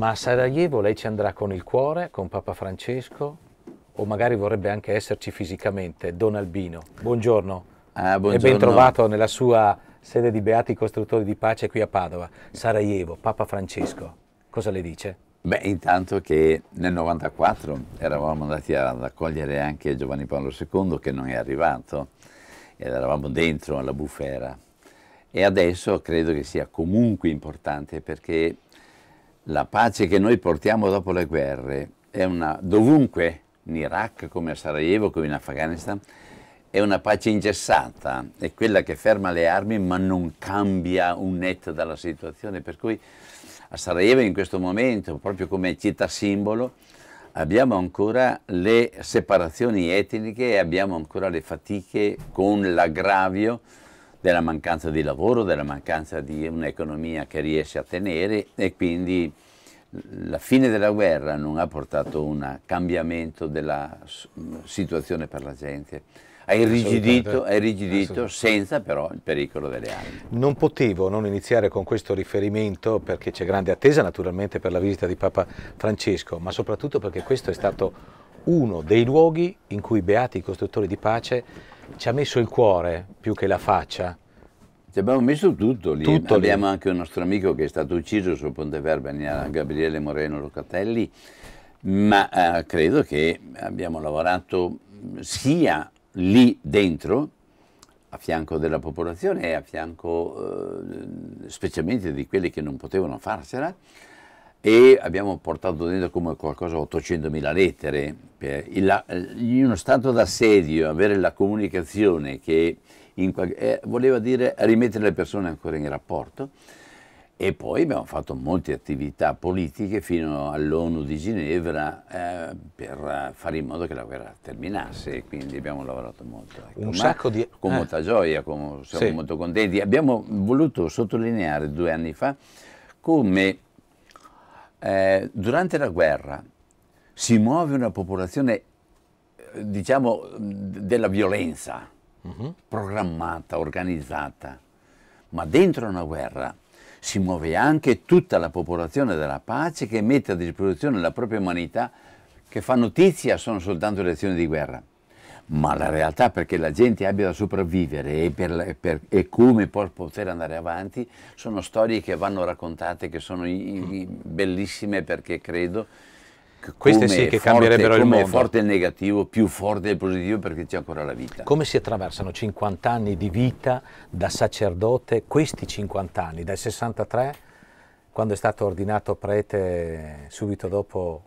Ma a Sarajevo lei ci andrà con il cuore, con Papa Francesco, o magari vorrebbe anche esserci fisicamente, Don Albino. Buongiorno. Ah, buongiorno. E ben trovato nella sua sede di Beati Costruttori di Pace qui a Padova. Sarajevo, Papa Francesco, cosa le dice? Beh, intanto che nel 94 eravamo andati ad accogliere anche Giovanni Paolo II che non è arrivato ed eravamo dentro alla bufera e adesso credo che sia comunque importante perché la pace che noi portiamo dopo le guerre è una, dovunque, in Iraq come a Sarajevo, come in Afghanistan, è una pace ingessata, è quella che ferma le armi ma non cambia un netto dalla situazione, per cui a Sarajevo in questo momento, proprio come città simbolo, abbiamo ancora le separazioni etniche e abbiamo ancora le fatiche con l'aggravio della mancanza di lavoro, della mancanza di un'economia che riesce a tenere e quindi la fine della guerra non ha portato un cambiamento della situazione per la gente. Ha irrigidito, ha irrigidito senza però il pericolo delle armi. Non potevo non iniziare con questo riferimento perché c'è grande attesa naturalmente per la visita di Papa Francesco, ma soprattutto perché questo è stato uno dei luoghi in cui i beati costruttori di pace ci ha messo il cuore più che la faccia. Ci abbiamo messo tutto lì. Tutto abbiamo lì. anche un nostro amico che è stato ucciso sul Ponte Verbania, Gabriele Moreno Locatelli, ma eh, credo che abbiamo lavorato sia lì dentro, a fianco della popolazione e a fianco eh, specialmente di quelli che non potevano farsela, e abbiamo portato dentro come qualcosa 800.000 lettere. Eh, eh, in uno stato d'assedio avere la comunicazione che qualche, eh, voleva dire rimettere le persone ancora in rapporto e poi abbiamo fatto molte attività politiche fino all'ONU di Ginevra eh, per fare in modo che la guerra terminasse, quindi abbiamo lavorato molto. Ecco. Un sacco di... Con eh. molta gioia, con, siamo sì. molto contenti. Abbiamo voluto sottolineare due anni fa come eh, durante la guerra si muove una popolazione, eh, diciamo, della violenza, uh-huh. programmata, organizzata, ma dentro una guerra si muove anche tutta la popolazione della pace che mette a disposizione la propria umanità, che fa notizia sono soltanto le azioni di guerra ma la realtà perché la gente abbia da sopravvivere e, per, per, e come poi poter andare avanti sono storie che vanno raccontate, che sono i, i, bellissime perché credo che queste sì che forte, cambierebbero il mondo. Come è forte il negativo, più forte il positivo perché c'è ancora la vita. Come si attraversano 50 anni di vita da sacerdote, questi 50 anni, dal 63 quando è stato ordinato prete subito dopo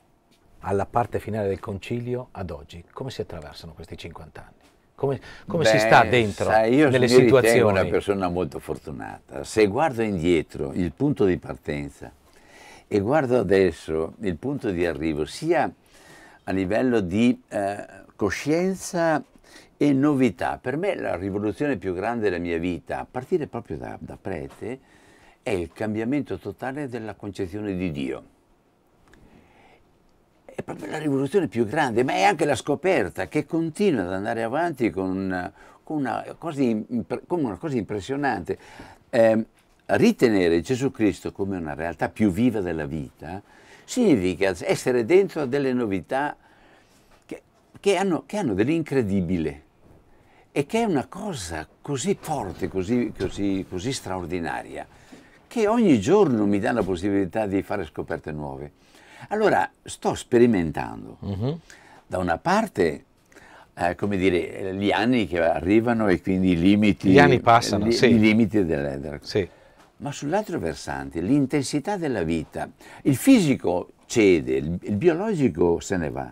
alla parte finale del concilio ad oggi, come si attraversano questi 50 anni? Come, come Beh, si sta dentro sa, io nelle situazioni? Io sono una persona molto fortunata. Se guardo indietro il punto di partenza e guardo adesso il punto di arrivo, sia a livello di eh, coscienza e novità, per me la rivoluzione più grande della mia vita, a partire proprio da, da prete, è il cambiamento totale della concezione di Dio proprio la rivoluzione più grande, ma è anche la scoperta che continua ad andare avanti con una, con una, cosa, impre, con una cosa, impressionante. Eh, ritenere Gesù Cristo come una realtà più viva della vita significa essere dentro a delle novità che, che hanno, hanno dell'incredibile e che è una cosa così forte, così, così, così straordinaria, che ogni giorno mi dà la possibilità di fare scoperte nuove. Allora, sto sperimentando. Uh-huh. Da una parte, eh, come dire, gli anni che arrivano e quindi i limiti... Gli anni passano, li, sì. I limiti della, Sì. Ma sull'altro versante, l'intensità della vita. Il fisico cede, il, il biologico se ne va,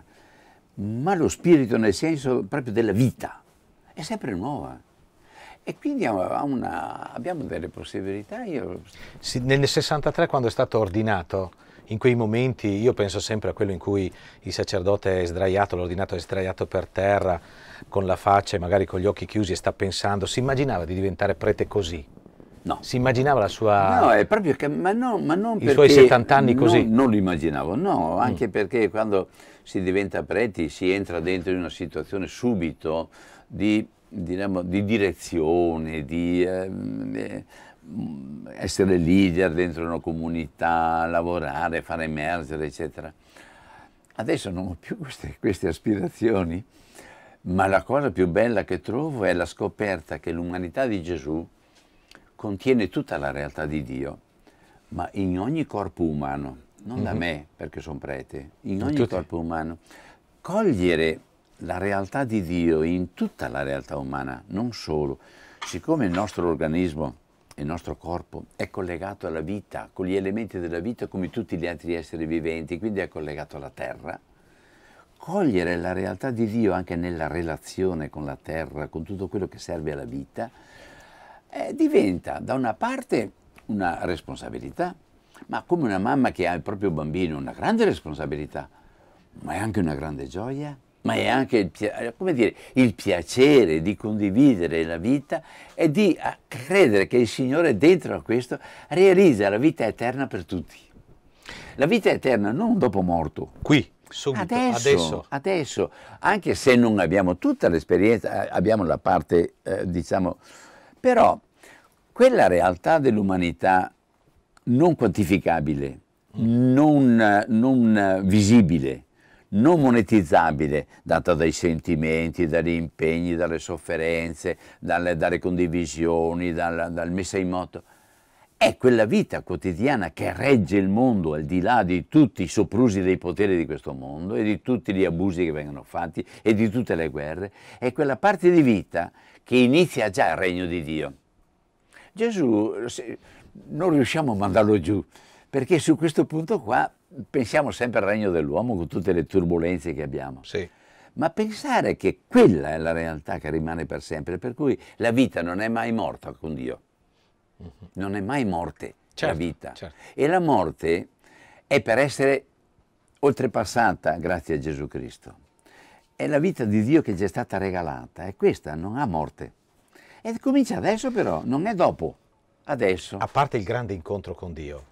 ma lo spirito nel senso proprio della vita è sempre nuova. E quindi una, abbiamo delle possibilità. Io... Sì, nel 63, quando è stato ordinato in quei momenti io penso sempre a quello in cui il sacerdote è sdraiato, l'ordinato è sdraiato per terra con la faccia e magari con gli occhi chiusi e sta pensando, si immaginava di diventare prete così? No. Si immaginava la sua... No, è proprio che... Ma, no, ma non I I suoi 70 anni così? Non, non lo immaginavo, no, anche mm. perché quando si diventa preti si entra dentro in una situazione subito di, diciamo, di direzione, di... Ehm, eh, essere leader dentro una comunità, lavorare, far emergere, eccetera. Adesso non ho più queste, queste aspirazioni, ma la cosa più bella che trovo è la scoperta che l'umanità di Gesù contiene tutta la realtà di Dio, ma in ogni corpo umano, non mm-hmm. da mhm. me perché sono prete, in ogni Tutti. corpo umano. Cogliere la realtà di Dio in tutta la realtà umana, non solo. Siccome il nostro organismo il nostro corpo è collegato alla vita, con gli elementi della vita come tutti gli altri esseri viventi, quindi è collegato alla terra. Cogliere la realtà di Dio anche nella relazione con la terra, con tutto quello che serve alla vita, eh, diventa da una parte una responsabilità, ma come una mamma che ha il proprio bambino, una grande responsabilità, ma è anche una grande gioia ma è anche il, eh, dire, il, piacere di condividere la vita e di eh, credere che il Signore dentro a questo realizza la vita eterna per tutti. La vita eterna non dopo morto. Qui, subito, adesso. Adesso, adesso anche se non abbiamo tutta l'esperienza, eh, abbiamo la parte, eh, diciamo, però quella realtà dell'umanità non quantificabile, mm. non, non visibile, non monetizzabile, data dai sentimenti, dagli impegni, dalle sofferenze, dalle, dalle condivisioni, dal, dal messa in moto. È quella vita quotidiana che regge il mondo al di là di tutti i soprusi dei poteri di questo mondo e di tutti gli abusi che vengono fatti e di tutte le guerre. È quella parte di vita che inizia già il regno di Dio. Gesù non riusciamo a mandarlo giù, perché su questo punto qua pensiamo sempre al regno dell'uomo con tutte le turbulenze che abbiamo. Sì. Ma pensare che quella è la realtà che rimane per sempre, per cui la vita non è mai morta con Dio, mhm. non è mai morte certo, la vita. Certo. E la morte è per essere oltrepassata grazie a Gesù Cristo. È la vita di Dio che ci è stata regalata è questa non ha morte. E comincia adesso però, non è dopo, adesso. A parte il grande incontro con Dio,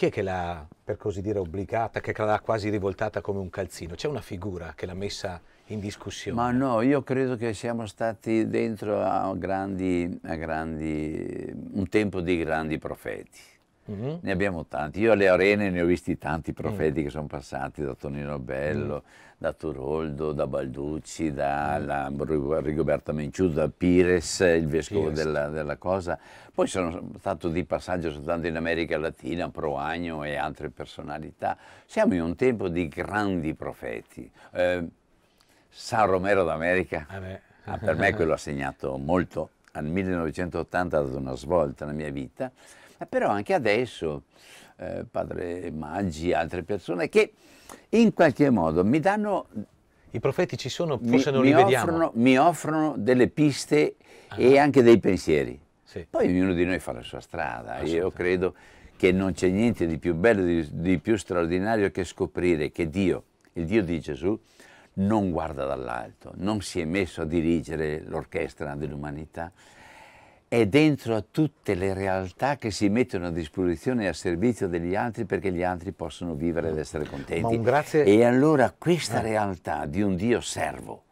chi è che l'ha, per così dire, obbligata, che l'ha quasi rivoltata come un calzino? C'è una figura che l'ha messa in discussione? Ma no, io credo che siamo stati dentro a, grandi, a grandi, un tempo di grandi profeti Mm-hmm. Ne abbiamo tanti. Io alle arene ne ho visti tanti mm. profeti mm che sono passati da Tonino Bello, mm da Turoldo, da Balducci, da mm. la, Rigoberta Menciuto, da Pires, il vescovo Pires. Della, della, cosa. Poi sono stato di passaggio soltanto in America Latina, Proagno e altre personalità. Siamo in un tempo di grandi profeti. Eh, San Romero d'America, eh ah, per me quello ha segnato molto. Al 1980 ha dato una svolta nella mia vita eh, però anche adesso eh, padre Maggi, altre persone che in qualche modo mi danno... I profeti ci sono, forse mi, non mi li vediamo. mi offrono delle piste ah. e anche dei pensieri. Sì. Poi ognuno di noi fa la sua strada, io credo che non c'è niente di più bello, di, di più straordinario che scoprire che Dio, il Dio di Gesù, non guarda dall'alto, non si è messo a dirigere l'orchestra dell'umanità, è dentro a tutte le realtà che si mettono a disposizione e a servizio degli altri perché gli altri possono vivere ed essere contenti. Grazie... E allora questa eh. realtà di un Dio servo,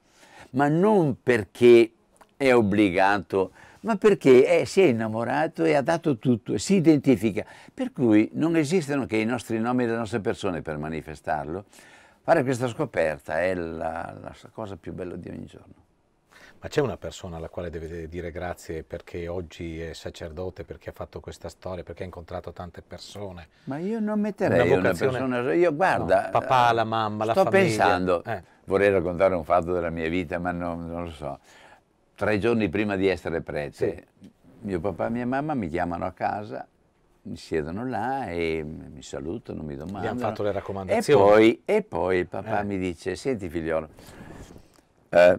ma non perché è obbligato, ma perché è, si è innamorato e ha dato tutto, si identifica. Per cui non esistono che i nostri nomi e le nostre persone per manifestarlo. Fare questa scoperta è la, la cosa più bella di ogni giorno. Ma c'è una persona alla quale deve dire grazie perché oggi è sacerdote, perché ha fatto questa storia, perché ha incontrato tante persone? Ma io non metterei una, vocazione... una persona... Io guarda... No, papà, la mamma, la famiglia... Sto pensando, eh. vorrei raccontare un fatto della mia vita, ma non, non lo so. Tre giorni prima di essere prete, sì. mio papà e mia mamma mi chiamano a casa mi siedono là e mi salutano, mi domandano. Gli hanno fatto le raccomandazioni. E poi, e poi il papà eh. mi dice, senti figliolo, eh,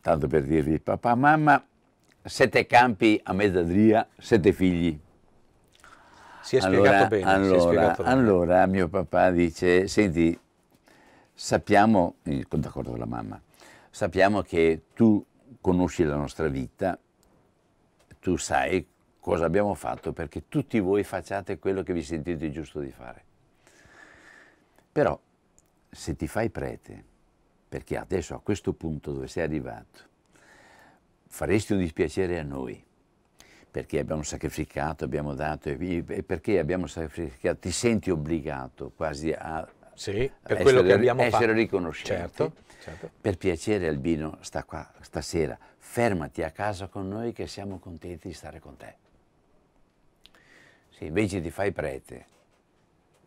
tanto per dirvi papà, mamma, sette campi a mezzadria, sette figli. Si è allora, spiegato bene. Allora, spiegato bene. mio papà dice, senti, sappiamo, eh, d'accordo con la mamma, sappiamo che tu conosci la nostra vita, tu sai cosa abbiamo fatto perché tutti voi facciate quello che vi sentite giusto di fare. Però se ti fai prete, perché adesso a questo punto dove sei arrivato faresti un dispiacere a noi perché abbiamo sacrificato, abbiamo dato e perché abbiamo sacrificato, ti senti obbligato quasi a sì, per essere, quello che abbiamo essere fatto. riconoscente. Certo, certo. Per piacere Albino sta qua stasera, fermati a casa con noi che siamo contenti di stare con te. Se invece ti fai prete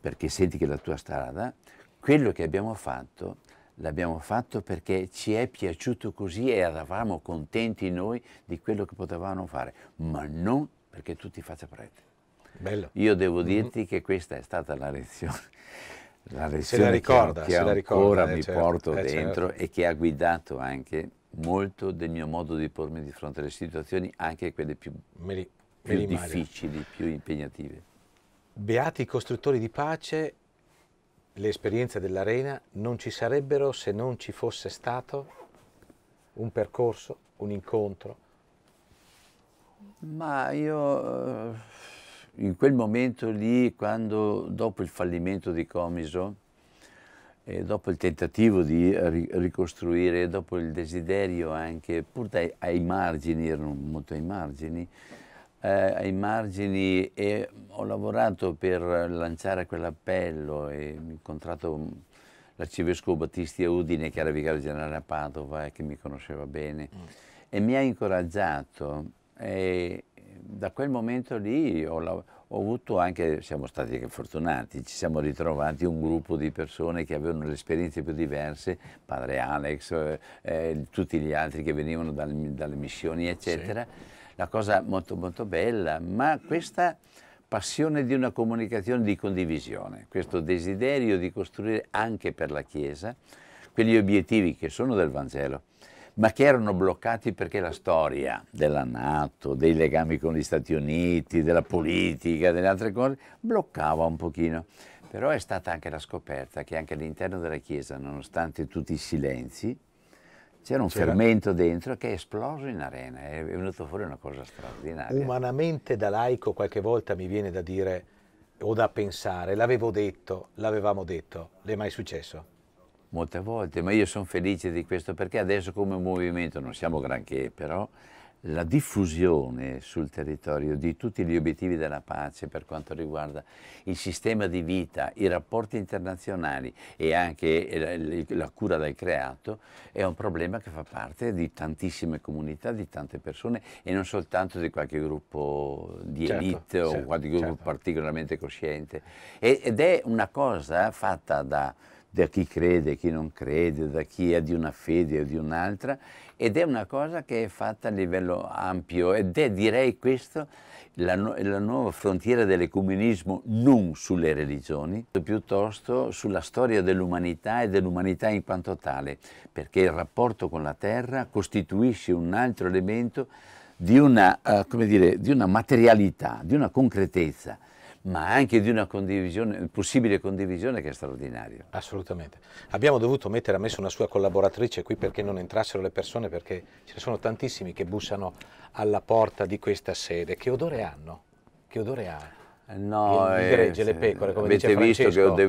perché senti che la tua strada, quello che abbiamo fatto l'abbiamo fatto perché ci è piaciuto così e eravamo contenti noi di quello che potevamo fare, ma non perché tu ti faccia prete. Bello. Io devo mm-hmm. dirti mm -hmm. che questa è stata la lezione. La lezione la ricorda, che, ancora ricorda, eh, mi certo, porto eh, certo. dentro certo. e che ha guidato anche molto del mio modo di pormi di fronte alle situazioni, anche quelle più, li, più difficili, più impegnative. Beati costruttori di pace le esperienze dell'arena non ci sarebbero se non ci fosse stato un percorso, un incontro? Ma io eh, in quel momento lì, quando dopo il fallimento di Comiso, e dopo il tentativo di ricostruire, dopo il desiderio anche, pur dai, ai margini, erano molto ai margini, eh, ai margini e ho lavorato per lanciare quell'appello e ho incontrato l'arcivescovo Battisti a Udine che era vicario generale a Padova e che mi conosceva bene mm. e mi ha incoraggiato e da quel momento lì ho, ho avuto anche, siamo stati anche fortunati, ci siamo ritrovati un gruppo di persone che avevano le esperienze più diverse, padre Alex, eh, eh tutti gli altri che venivano dal, dalle missioni eccetera. Sì una cosa molto molto bella, ma questa passione di una comunicazione di condivisione, questo desiderio di costruire anche per la Chiesa quegli obiettivi che sono del Vangelo, ma che erano bloccati perché la storia della Nato, dei legami con gli Stati Uniti, della politica, delle altre cose, bloccava un pochino. Però è stata anche la scoperta che anche all'interno della Chiesa, nonostante tutti i silenzi, c'era un fermento dentro che è esploso in arena, è venuto fuori una cosa straordinaria. Umanamente da laico qualche volta mi viene da dire o da pensare, l'avevo detto, l'avevamo detto, l'è mai successo? Molte volte, ma io sono felice di questo perché adesso come movimento non siamo granché, però la diffusione sul territorio di tutti gli obiettivi della pace per quanto riguarda il sistema di vita, i rapporti internazionali e anche eh, la cura del creato è un problema che fa parte di tantissime comunità, di tante persone e non soltanto di qualche gruppo di certo, elite o certo, qualche gruppo certo. particolarmente cosciente. ed è una cosa fatta da da chi crede e chi non crede, da chi è di una fede o di un'altra, ed è una cosa che è fatta a livello ampio ed è direi questa la, no la, nuova frontiera dell'ecumenismo non sulle religioni, piuttosto sulla storia dell'umanità e dell'umanità in quanto tale, perché il rapporto con la terra costituisce un altro elemento di una, uh, dire, di una materialità, di una concretezza ma anche di una condivisione, possibile condivisione che è straordinaria. Assolutamente. Abbiamo dovuto mettere a messo una sua collaboratrice qui perché non entrassero le persone, perché ce ne sono tantissimi che bussano alla porta di questa sede. Che odore hanno? Che odore ha? No, il, il eh, gregge, eh, le pecore, come avete dice Francesco. visto che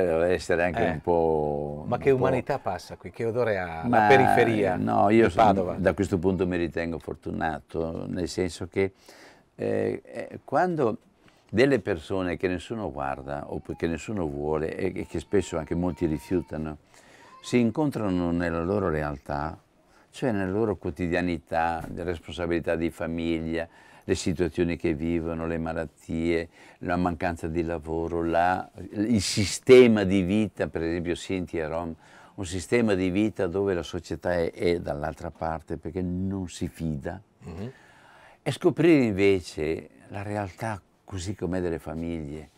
devo essere anche eh, un po'... Ma che umanità po'... passa qui? Che odore ha ma, la periferia eh, No, io sono, da questo punto mi ritengo fortunato, nel senso che eh, eh quando delle persone che nessuno guarda o che nessuno vuole e che spesso anche molti rifiutano, si incontrano nella loro realtà, cioè nella loro quotidianità, le responsabilità di famiglia, le situazioni che vivono, le malattie, la mancanza di lavoro, la, il sistema di vita, per esempio Sinti e Rom, un sistema di vita dove la società è, è dall'altra parte perché non si fida. Mm -hmm. E scoprire invece la realtà così come delle famiglie,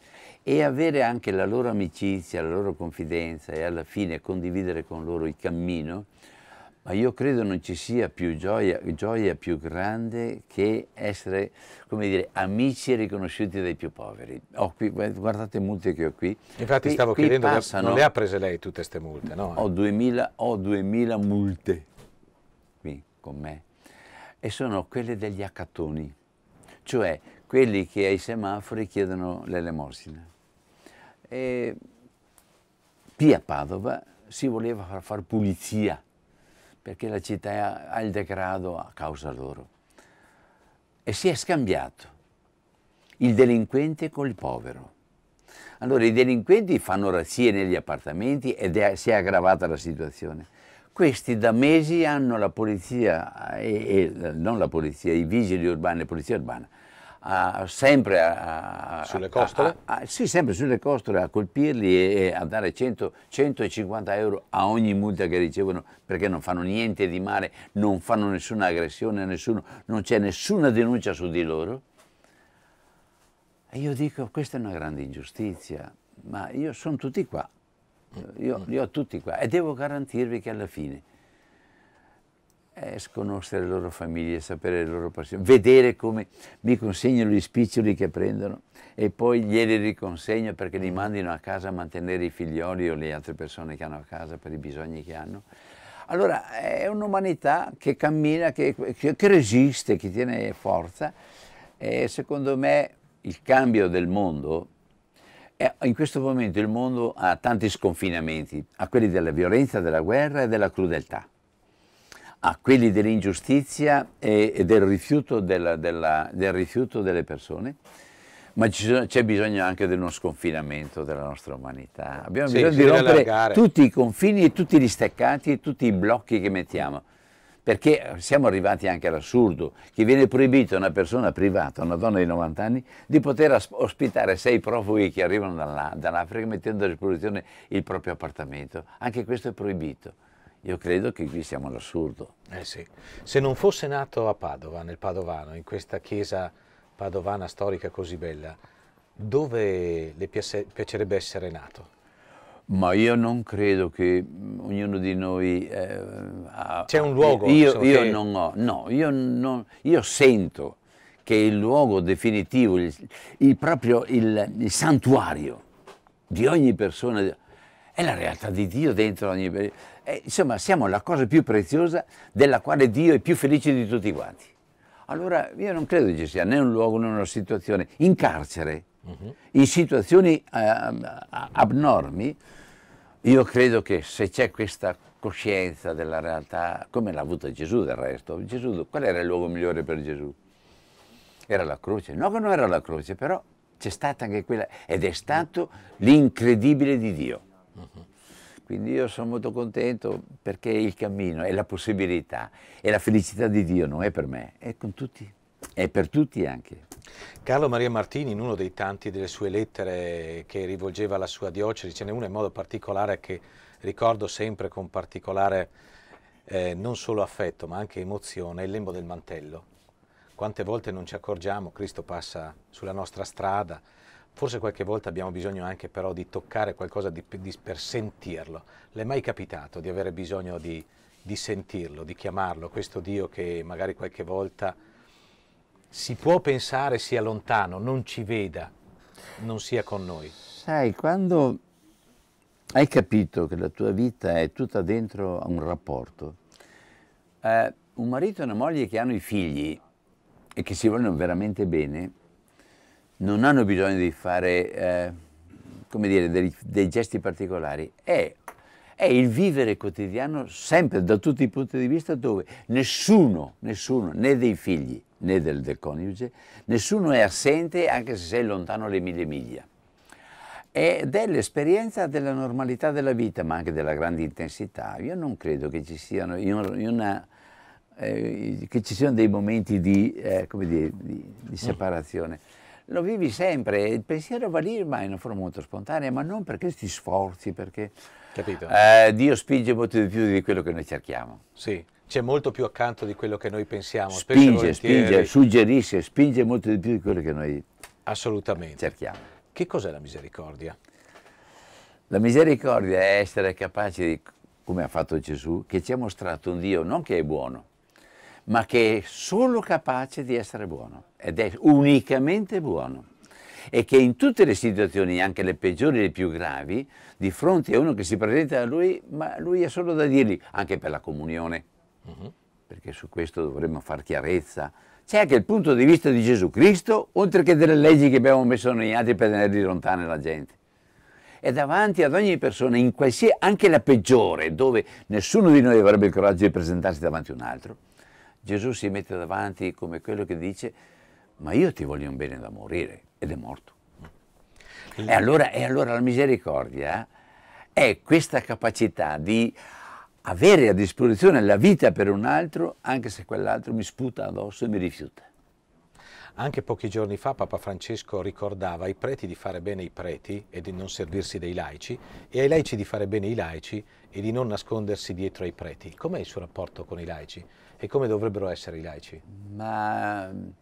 e avere anche la loro amicizia, la loro confidenza e alla fine condividere con loro il cammino, ma io credo non ci sia più gioia, gioia più grande che essere, come dire, amici riconosciuti dai più poveri. Oh, qui, guardate multe che ho qui. Infatti qui, stavo qui chiedendo, passano, non le ha prese lei tutte queste multe, no? Ho 2000, ho 2000 multe qui con me e sono quelle degli accattoni, cioè quelli che ai semafori chiedono l'elemosina. E qui a Padova si voleva far, far pulizia, perché la città ha il degrado a causa loro. E si è scambiato il delinquente col povero. Allora i delinquenti fanno razzie negli appartamenti ed è, si è aggravata la situazione. Questi da mesi hanno la polizia, eh, e, e, non la polizia, i vigili urbani, la polizia urbana, a, sempre a, sulle costole? A, sì, sempre sulle costole, a colpirli e, e a dare 100, 150 euro a ogni multa che ricevono perché non fanno niente di male, non fanno nessuna aggressione a nessuno, non c'è nessuna denuncia su di loro. E io dico, questa è una grande ingiustizia, ma io sono tutti qua, io mm. li ho tutti qua e devo garantirvi che alla fine è sconoscere le loro famiglie, sapere le loro passioni, vedere come mi consegnano gli spiccioli che prendono e poi glieli riconsegno perché li mandino a casa a mantenere i figlioli o le altre persone che hanno a casa per i bisogni che hanno. Allora è un'umanità che cammina, che, che, che, resiste, che tiene forza e secondo me il cambio del mondo, è, in questo momento il mondo ha tanti sconfinamenti, ha quelli della violenza, della guerra e della crudeltà a ah, quelli dell'ingiustizia e, e del, rifiuto della, della, del, rifiuto delle persone, ma c'è bisogno anche di uno sconfinamento della nostra umanità. Abbiamo sì, bisogno di rompere allargare. tutti i confini e tutti gli steccati e tutti i blocchi che mettiamo perché siamo arrivati anche all'assurdo che viene proibito a una persona privata, una donna di 90 anni, di poter ospitare sei profughi che arrivano dall'Africa mettendo a disposizione il proprio appartamento. Anche questo è proibito. Io credo che qui siamo all'assurdo. Eh sì. Se non fosse nato a Padova, nel Padovano, in questa chiesa padovana storica così bella, dove le piacerebbe essere nato? Ma io non credo che mm, ognuno di noi... Eh, C'è un luogo? Io, insomma, io che... non ho, no, io, non, io sento che il luogo definitivo, il, il proprio il, il, santuario di ogni persona, è la realtà di Dio dentro ogni persona eh, insomma, siamo la cosa più preziosa della quale Dio è più felice di tutti quanti. Allora io non credo che ci sia né un luogo né una situazione. In carcere, uh-huh. in situazioni eh, abnormi, io credo che se c'è questa coscienza della realtà, come l'ha avuta Gesù del resto, Gesù, qual era il luogo migliore per Gesù? Era la croce. No che non era la croce, però c'è stata anche quella, ed è stato l'incredibile di Dio. Quindi io sono molto contento perché il cammino è la possibilità, è la felicità di Dio, non è per me, è con tutti, è per tutti anche. Carlo Maria Martini, in uno dei tanti delle sue lettere che rivolgeva alla sua diocesi, ce n'è una in modo particolare che ricordo sempre con particolare eh, non solo affetto ma anche emozione, il lembo del mantello. Quante volte non ci accorgiamo, Cristo passa sulla nostra strada, Forse qualche volta abbiamo bisogno anche però di toccare qualcosa di, di, per sentirlo. Le è mai capitato di avere bisogno di, di sentirlo, di chiamarlo, questo Dio che magari qualche volta si può pensare sia lontano, non ci veda, non sia con noi? Sai, quando hai capito che la tua vita è tutta dentro a un rapporto, eh, un marito e una moglie che hanno i figli e che si vogliono veramente bene, non hanno bisogno di fare, eh, come dire, dei, dei gesti particolari, è, è, il vivere quotidiano sempre da tutti i punti di vista dove nessuno, nessuno, né dei figli né del, del coniuge, nessuno è assente anche se sei lontano le mille miglia. Ed è l'esperienza della normalità della vita, ma anche della grande intensità. Io non credo che ci siano, in una, eh, che ci siano dei momenti di, eh, dire, di, di separazione lo vivi sempre, il pensiero va lì ma in una forma molto spontanea, ma non perché ti sforzi, perché eh, Dio spinge molto di più di quello che noi cerchiamo. Sì, c'è molto più accanto di quello che noi pensiamo. Spinge, spinge, suggerisce, spinge molto di più di quello che noi Assolutamente. cerchiamo. Che cos'è la misericordia? La misericordia è essere capaci, di, come ha fatto Gesù, che ci ha mostrato un Dio non che è buono, ma che è solo capace di essere buono ed è unicamente buono e che in tutte le situazioni, anche le peggiori e le più gravi, di fronte a uno che si presenta a lui, ma lui ha solo da dirgli, anche per la comunione, uh mhm. -huh. perché su questo dovremmo far chiarezza, c'è anche il punto di vista di Gesù Cristo, oltre che delle leggi che abbiamo messo noi altri per tenerli lontani la gente. E davanti ad ogni persona, in qualsiasi, anche la peggiore, dove nessuno di noi avrebbe il coraggio di presentarsi davanti a un altro, Gesù si mette davanti come quello che dice, ma io ti voglio un bene da morire, ed è morto. E allora, e allora la misericordia eh, è questa capacità di avere a disposizione la vita per un altro, anche se quell'altro mi sputa addosso e mi rifiuta. Anche pochi giorni fa Papa Francesco ricordava ai preti di fare bene i preti e di non servirsi dei laici e ai laici di fare bene i laici e di non nascondersi dietro ai preti. Com'è il suo rapporto con i laici? E come dovrebbero essere i laici? Ma ehm,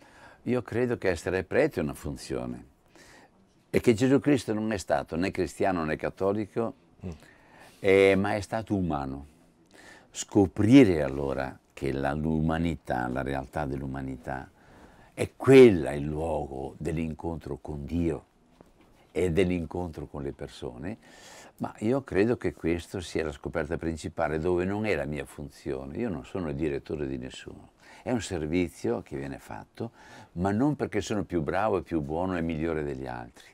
io credo che essere prete è una funzione e che Gesù Cristo non è stato né cristiano né cattolico, mm. eh, ma è stato umano. Scoprire allora che l'umanità, la realtà dell'umanità, è quella il luogo dell'incontro con Dio e dell'incontro con le persone, ma io credo che questa sia la scoperta principale dove non è la mia funzione, io non sono il direttore di nessuno, è un servizio che viene fatto, ma non perché sono più bravo e più buono e migliore degli altri,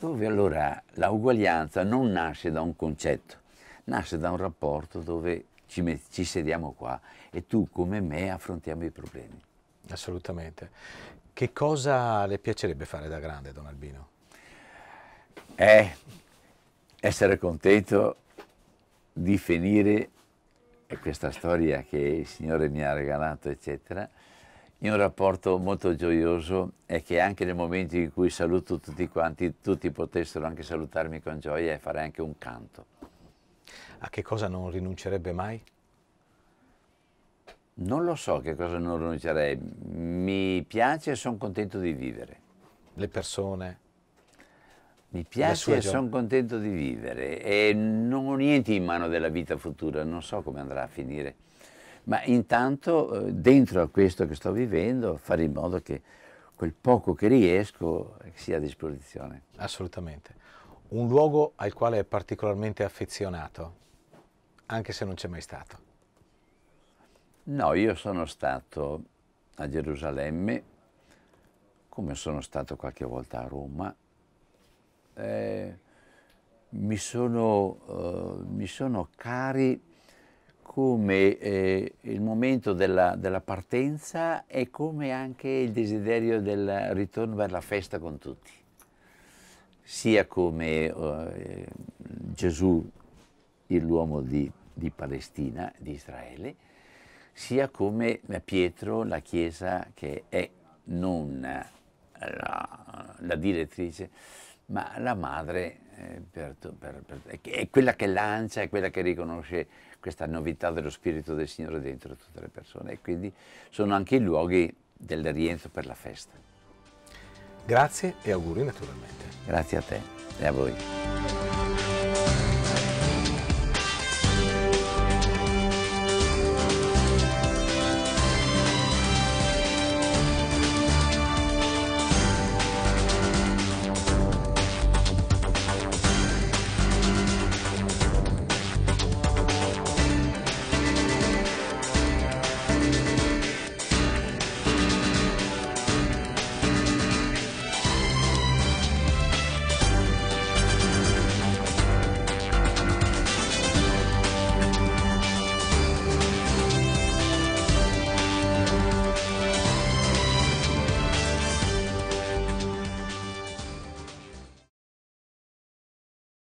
dove allora l'uguaglianza non nasce da un concetto, nasce da un rapporto dove ci, ci sediamo qua e tu come me affrontiamo i problemi. Assolutamente. Che cosa le piacerebbe fare da grande, Don Albino? è essere contento di finire questa storia che il Signore mi ha regalato, eccetera, in un rapporto molto gioioso e che anche nel momento in cui saluto tutti quanti, tutti potessero anche salutarmi con gioia e fare anche un canto. A che cosa non rinuncerebbe mai? Non lo so che cosa non rinuncerei. Mi piace e sono contento di vivere. Le persone? Mi piace e sono contento di vivere e non ho niente in mano della vita futura, non so come andrà a finire. Ma intanto eh, dentro a questo che sto vivendo fare in modo che quel poco che riesco sia a disposizione. Assolutamente. Un luogo al quale è particolarmente affezionato, anche se non c'è mai stato. No, io sono stato a Gerusalemme, come sono stato qualche volta a Roma, eh, mi, sono, eh, mi, sono, cari come eh, il momento della, della, partenza e come anche il desiderio del ritorno per la festa con tutti, sia come eh, Gesù, l'uomo di, di Palestina, di Israele, sia come Pietro, la Chiesa che è non la, la direttrice ma la madre eh, per, per, per, è quella che lancia, è quella che riconosce questa novità dello spirito del Signore dentro tutte le persone e quindi sono anche i luoghi del rientro per la festa. Grazie e auguri naturalmente. Grazie a te e a voi.